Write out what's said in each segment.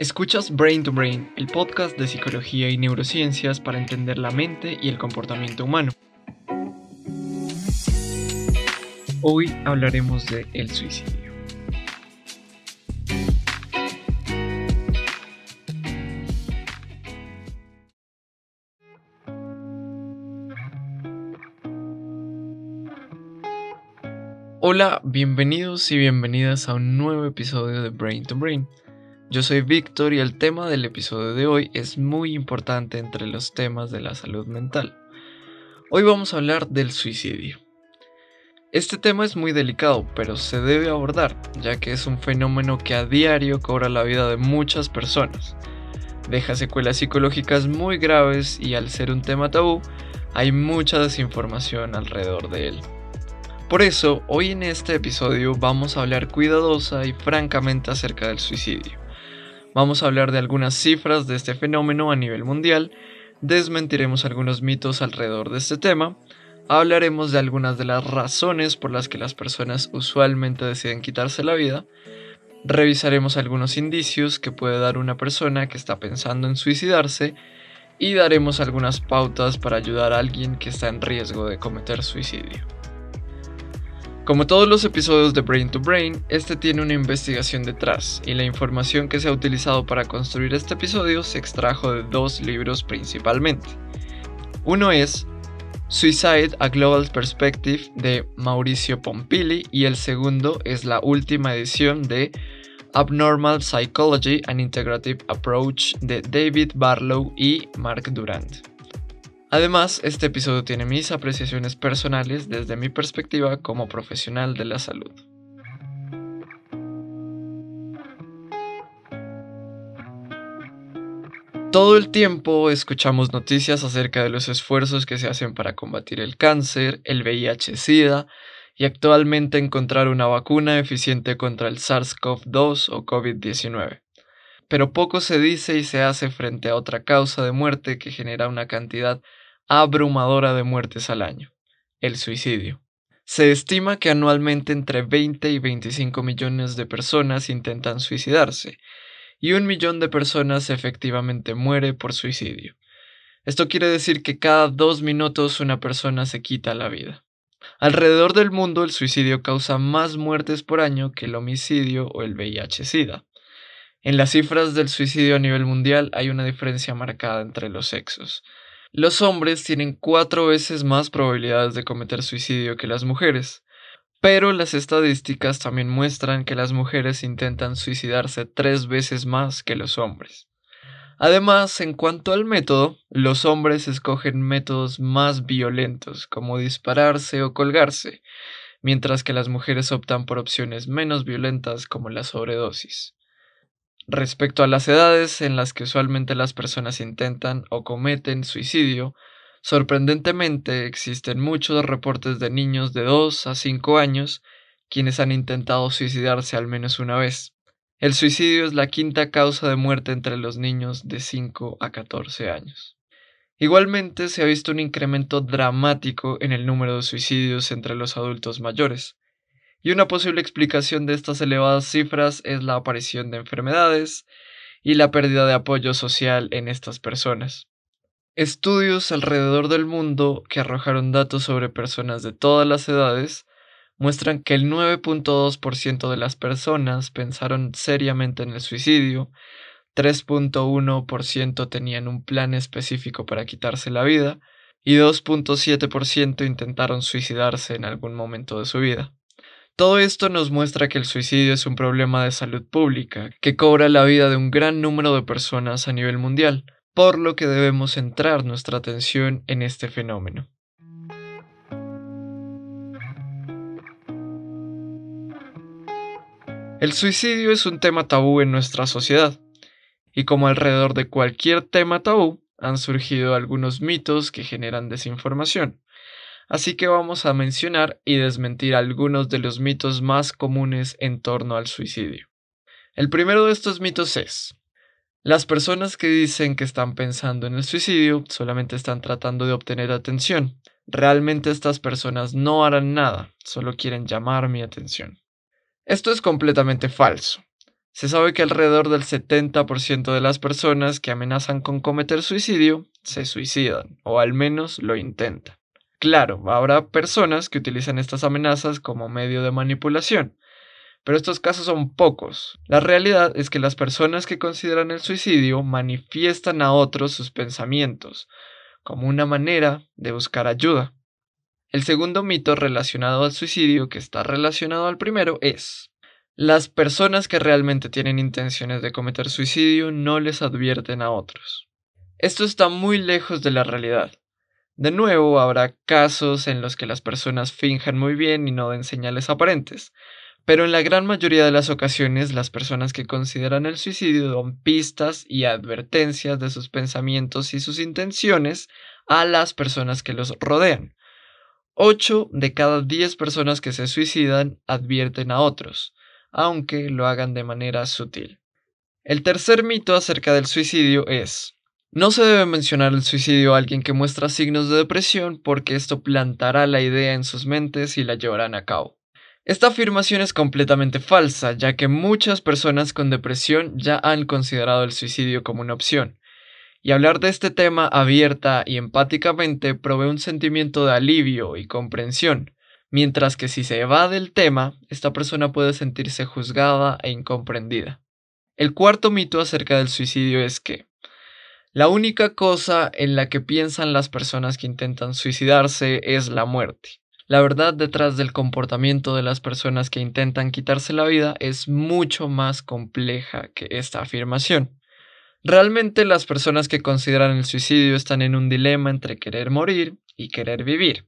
Escuchas Brain to Brain, el podcast de psicología y neurociencias para entender la mente y el comportamiento humano. Hoy hablaremos de el suicidio. Hola, bienvenidos y bienvenidas a un nuevo episodio de Brain to Brain. Yo soy Víctor y el tema del episodio de hoy es muy importante entre los temas de la salud mental. Hoy vamos a hablar del suicidio. Este tema es muy delicado, pero se debe abordar, ya que es un fenómeno que a diario cobra la vida de muchas personas. Deja secuelas psicológicas muy graves y al ser un tema tabú, hay mucha desinformación alrededor de él. Por eso, hoy en este episodio vamos a hablar cuidadosa y francamente acerca del suicidio. Vamos a hablar de algunas cifras de este fenómeno a nivel mundial, desmentiremos algunos mitos alrededor de este tema, hablaremos de algunas de las razones por las que las personas usualmente deciden quitarse la vida, revisaremos algunos indicios que puede dar una persona que está pensando en suicidarse y daremos algunas pautas para ayudar a alguien que está en riesgo de cometer suicidio. Como todos los episodios de Brain to Brain, este tiene una investigación detrás y la información que se ha utilizado para construir este episodio se extrajo de dos libros principalmente. Uno es Suicide a Global Perspective de Mauricio Pompili y el segundo es la última edición de Abnormal Psychology An Integrative Approach de David Barlow y Mark Durand. Además, este episodio tiene mis apreciaciones personales desde mi perspectiva como profesional de la salud. Todo el tiempo escuchamos noticias acerca de los esfuerzos que se hacen para combatir el cáncer, el VIH-Sida y actualmente encontrar una vacuna eficiente contra el SARS-CoV-2 o COVID-19 pero poco se dice y se hace frente a otra causa de muerte que genera una cantidad abrumadora de muertes al año, el suicidio. Se estima que anualmente entre 20 y 25 millones de personas intentan suicidarse y un millón de personas efectivamente muere por suicidio. Esto quiere decir que cada dos minutos una persona se quita la vida. Alrededor del mundo el suicidio causa más muertes por año que el homicidio o el VIH-Sida. En las cifras del suicidio a nivel mundial hay una diferencia marcada entre los sexos. Los hombres tienen cuatro veces más probabilidades de cometer suicidio que las mujeres, pero las estadísticas también muestran que las mujeres intentan suicidarse tres veces más que los hombres. Además, en cuanto al método, los hombres escogen métodos más violentos, como dispararse o colgarse, mientras que las mujeres optan por opciones menos violentas como la sobredosis. Respecto a las edades en las que usualmente las personas intentan o cometen suicidio, sorprendentemente existen muchos reportes de niños de 2 a 5 años quienes han intentado suicidarse al menos una vez. El suicidio es la quinta causa de muerte entre los niños de 5 a 14 años. Igualmente se ha visto un incremento dramático en el número de suicidios entre los adultos mayores y una posible explicación de estas elevadas cifras es la aparición de enfermedades y la pérdida de apoyo social en estas personas. Estudios alrededor del mundo que arrojaron datos sobre personas de todas las edades muestran que el 9.2% de las personas pensaron seriamente en el suicidio, 3.1% tenían un plan específico para quitarse la vida y 2.7% intentaron suicidarse en algún momento de su vida. Todo esto nos muestra que el suicidio es un problema de salud pública, que cobra la vida de un gran número de personas a nivel mundial, por lo que debemos centrar nuestra atención en este fenómeno. El suicidio es un tema tabú en nuestra sociedad, y como alrededor de cualquier tema tabú, han surgido algunos mitos que generan desinformación. Así que vamos a mencionar y desmentir algunos de los mitos más comunes en torno al suicidio. El primero de estos mitos es, las personas que dicen que están pensando en el suicidio solamente están tratando de obtener atención. Realmente estas personas no harán nada, solo quieren llamar mi atención. Esto es completamente falso. Se sabe que alrededor del 70% de las personas que amenazan con cometer suicidio se suicidan, o al menos lo intentan. Claro, habrá personas que utilizan estas amenazas como medio de manipulación, pero estos casos son pocos. La realidad es que las personas que consideran el suicidio manifiestan a otros sus pensamientos, como una manera de buscar ayuda. El segundo mito relacionado al suicidio que está relacionado al primero es, las personas que realmente tienen intenciones de cometer suicidio no les advierten a otros. Esto está muy lejos de la realidad. De nuevo, habrá casos en los que las personas finjan muy bien y no den señales aparentes, pero en la gran mayoría de las ocasiones las personas que consideran el suicidio dan pistas y advertencias de sus pensamientos y sus intenciones a las personas que los rodean. 8 de cada 10 personas que se suicidan advierten a otros, aunque lo hagan de manera sutil. El tercer mito acerca del suicidio es, no se debe mencionar el suicidio a alguien que muestra signos de depresión porque esto plantará la idea en sus mentes y la llevarán a cabo. Esta afirmación es completamente falsa, ya que muchas personas con depresión ya han considerado el suicidio como una opción. Y hablar de este tema abierta y empáticamente provee un sentimiento de alivio y comprensión, mientras que si se evade el tema, esta persona puede sentirse juzgada e incomprendida. El cuarto mito acerca del suicidio es que la única cosa en la que piensan las personas que intentan suicidarse es la muerte. La verdad detrás del comportamiento de las personas que intentan quitarse la vida es mucho más compleja que esta afirmación. Realmente las personas que consideran el suicidio están en un dilema entre querer morir y querer vivir.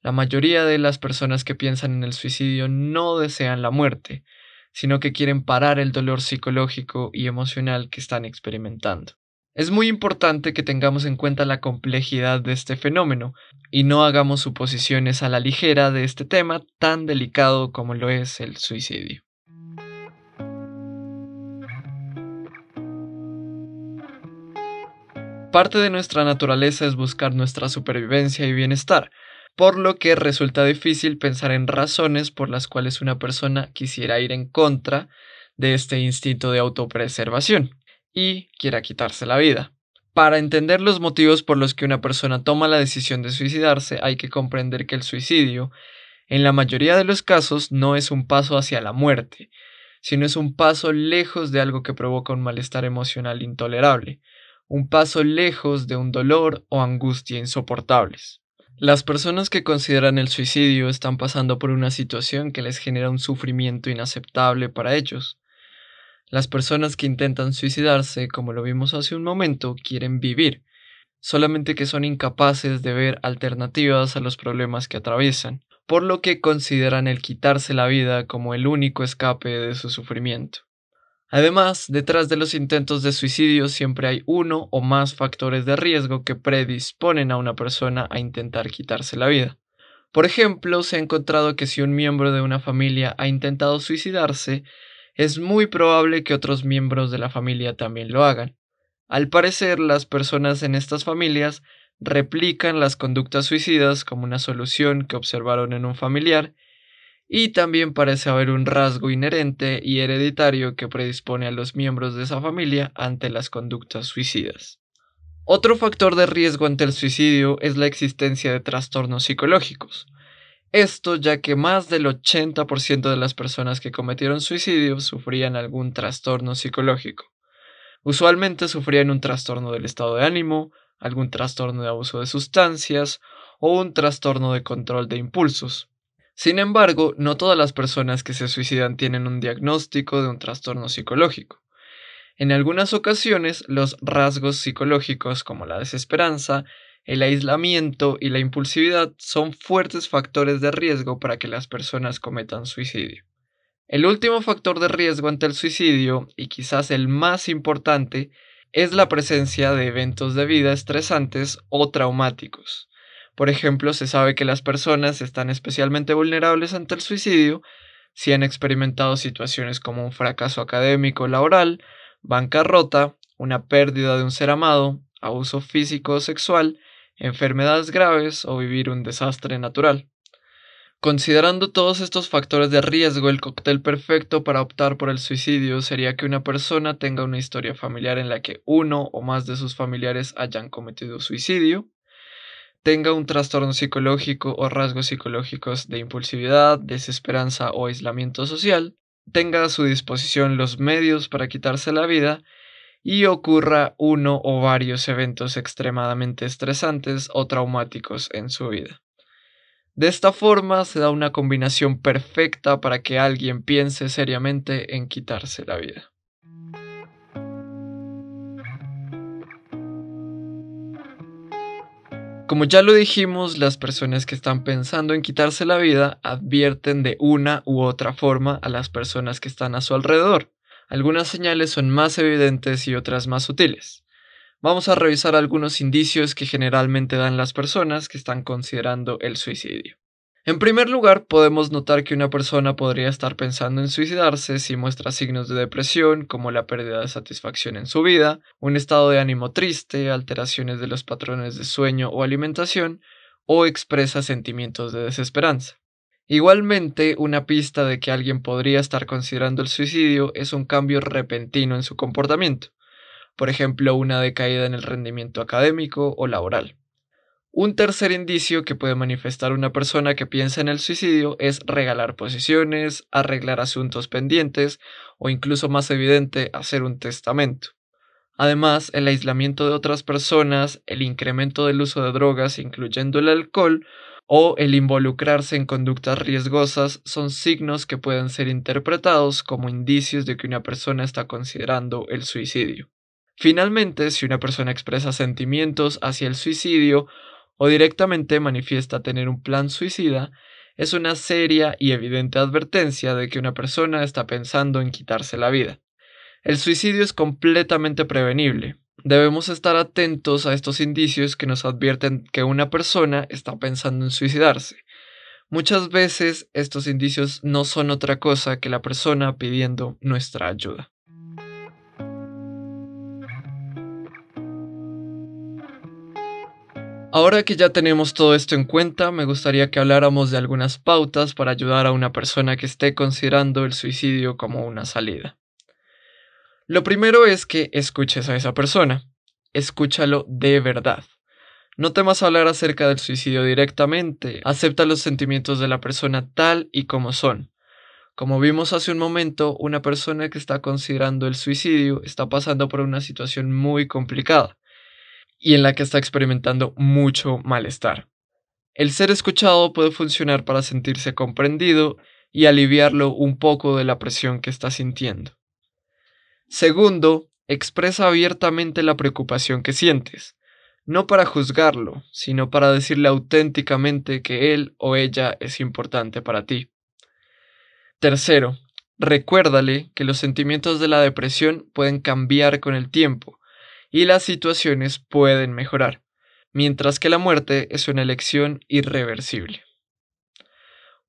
La mayoría de las personas que piensan en el suicidio no desean la muerte, sino que quieren parar el dolor psicológico y emocional que están experimentando. Es muy importante que tengamos en cuenta la complejidad de este fenómeno y no hagamos suposiciones a la ligera de este tema tan delicado como lo es el suicidio. Parte de nuestra naturaleza es buscar nuestra supervivencia y bienestar, por lo que resulta difícil pensar en razones por las cuales una persona quisiera ir en contra de este instinto de autopreservación y quiera quitarse la vida. Para entender los motivos por los que una persona toma la decisión de suicidarse, hay que comprender que el suicidio, en la mayoría de los casos, no es un paso hacia la muerte, sino es un paso lejos de algo que provoca un malestar emocional intolerable, un paso lejos de un dolor o angustia insoportables. Las personas que consideran el suicidio están pasando por una situación que les genera un sufrimiento inaceptable para ellos, las personas que intentan suicidarse, como lo vimos hace un momento, quieren vivir, solamente que son incapaces de ver alternativas a los problemas que atraviesan, por lo que consideran el quitarse la vida como el único escape de su sufrimiento. Además, detrás de los intentos de suicidio siempre hay uno o más factores de riesgo que predisponen a una persona a intentar quitarse la vida. Por ejemplo, se ha encontrado que si un miembro de una familia ha intentado suicidarse, es muy probable que otros miembros de la familia también lo hagan. Al parecer, las personas en estas familias replican las conductas suicidas como una solución que observaron en un familiar, y también parece haber un rasgo inherente y hereditario que predispone a los miembros de esa familia ante las conductas suicidas. Otro factor de riesgo ante el suicidio es la existencia de trastornos psicológicos, esto ya que más del 80% de las personas que cometieron suicidio sufrían algún trastorno psicológico. Usualmente sufrían un trastorno del estado de ánimo, algún trastorno de abuso de sustancias o un trastorno de control de impulsos. Sin embargo, no todas las personas que se suicidan tienen un diagnóstico de un trastorno psicológico. En algunas ocasiones, los rasgos psicológicos como la desesperanza, el aislamiento y la impulsividad son fuertes factores de riesgo para que las personas cometan suicidio. El último factor de riesgo ante el suicidio, y quizás el más importante, es la presencia de eventos de vida estresantes o traumáticos. Por ejemplo, se sabe que las personas están especialmente vulnerables ante el suicidio si han experimentado situaciones como un fracaso académico laboral, bancarrota, una pérdida de un ser amado, abuso físico o sexual, enfermedades graves o vivir un desastre natural. Considerando todos estos factores de riesgo, el cóctel perfecto para optar por el suicidio sería que una persona tenga una historia familiar en la que uno o más de sus familiares hayan cometido suicidio, tenga un trastorno psicológico o rasgos psicológicos de impulsividad, desesperanza o aislamiento social, tenga a su disposición los medios para quitarse la vida y ocurra uno o varios eventos extremadamente estresantes o traumáticos en su vida. De esta forma se da una combinación perfecta para que alguien piense seriamente en quitarse la vida. Como ya lo dijimos, las personas que están pensando en quitarse la vida advierten de una u otra forma a las personas que están a su alrededor. Algunas señales son más evidentes y otras más sutiles. Vamos a revisar algunos indicios que generalmente dan las personas que están considerando el suicidio. En primer lugar, podemos notar que una persona podría estar pensando en suicidarse si muestra signos de depresión como la pérdida de satisfacción en su vida, un estado de ánimo triste, alteraciones de los patrones de sueño o alimentación, o expresa sentimientos de desesperanza. Igualmente, una pista de que alguien podría estar considerando el suicidio es un cambio repentino en su comportamiento, por ejemplo, una decaída en el rendimiento académico o laboral. Un tercer indicio que puede manifestar una persona que piensa en el suicidio es regalar posiciones, arreglar asuntos pendientes o incluso más evidente, hacer un testamento. Además, el aislamiento de otras personas, el incremento del uso de drogas, incluyendo el alcohol, o el involucrarse en conductas riesgosas son signos que pueden ser interpretados como indicios de que una persona está considerando el suicidio. Finalmente, si una persona expresa sentimientos hacia el suicidio o directamente manifiesta tener un plan suicida, es una seria y evidente advertencia de que una persona está pensando en quitarse la vida. El suicidio es completamente prevenible, Debemos estar atentos a estos indicios que nos advierten que una persona está pensando en suicidarse. Muchas veces estos indicios no son otra cosa que la persona pidiendo nuestra ayuda. Ahora que ya tenemos todo esto en cuenta, me gustaría que habláramos de algunas pautas para ayudar a una persona que esté considerando el suicidio como una salida. Lo primero es que escuches a esa persona. Escúchalo de verdad. No temas hablar acerca del suicidio directamente. Acepta los sentimientos de la persona tal y como son. Como vimos hace un momento, una persona que está considerando el suicidio está pasando por una situación muy complicada y en la que está experimentando mucho malestar. El ser escuchado puede funcionar para sentirse comprendido y aliviarlo un poco de la presión que está sintiendo. Segundo, expresa abiertamente la preocupación que sientes, no para juzgarlo, sino para decirle auténticamente que él o ella es importante para ti. Tercero, recuérdale que los sentimientos de la depresión pueden cambiar con el tiempo y las situaciones pueden mejorar, mientras que la muerte es una elección irreversible.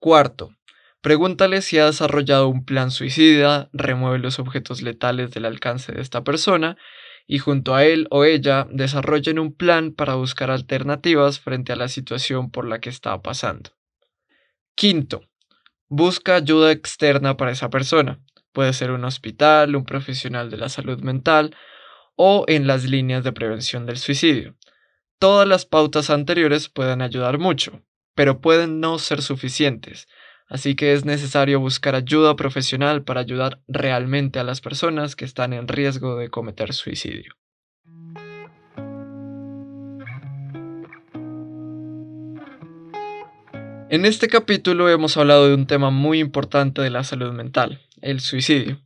Cuarto, Pregúntale si ha desarrollado un plan suicida, remueve los objetos letales del alcance de esta persona y junto a él o ella desarrollen un plan para buscar alternativas frente a la situación por la que está pasando. Quinto, busca ayuda externa para esa persona. Puede ser un hospital, un profesional de la salud mental o en las líneas de prevención del suicidio. Todas las pautas anteriores pueden ayudar mucho, pero pueden no ser suficientes Así que es necesario buscar ayuda profesional para ayudar realmente a las personas que están en riesgo de cometer suicidio. En este capítulo hemos hablado de un tema muy importante de la salud mental, el suicidio.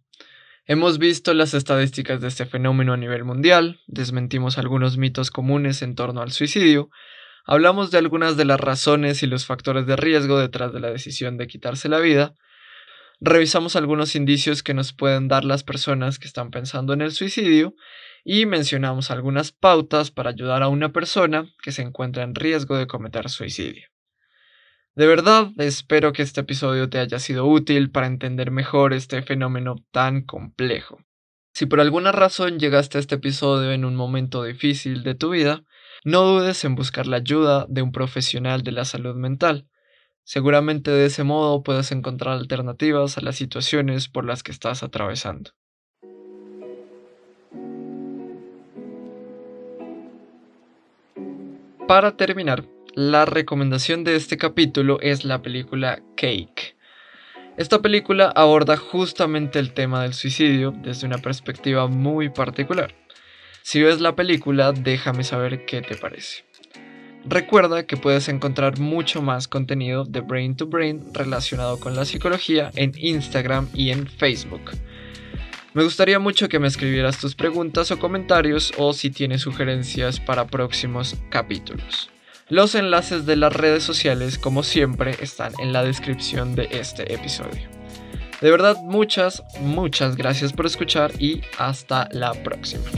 Hemos visto las estadísticas de este fenómeno a nivel mundial, desmentimos algunos mitos comunes en torno al suicidio, Hablamos de algunas de las razones y los factores de riesgo detrás de la decisión de quitarse la vida. Revisamos algunos indicios que nos pueden dar las personas que están pensando en el suicidio y mencionamos algunas pautas para ayudar a una persona que se encuentra en riesgo de cometer suicidio. De verdad, espero que este episodio te haya sido útil para entender mejor este fenómeno tan complejo. Si por alguna razón llegaste a este episodio en un momento difícil de tu vida, no dudes en buscar la ayuda de un profesional de la salud mental. Seguramente de ese modo puedes encontrar alternativas a las situaciones por las que estás atravesando. Para terminar, la recomendación de este capítulo es la película Cake. Esta película aborda justamente el tema del suicidio desde una perspectiva muy particular. Si ves la película, déjame saber qué te parece. Recuerda que puedes encontrar mucho más contenido de Brain to Brain relacionado con la psicología en Instagram y en Facebook. Me gustaría mucho que me escribieras tus preguntas o comentarios o si tienes sugerencias para próximos capítulos. Los enlaces de las redes sociales, como siempre, están en la descripción de este episodio. De verdad, muchas, muchas gracias por escuchar y hasta la próxima.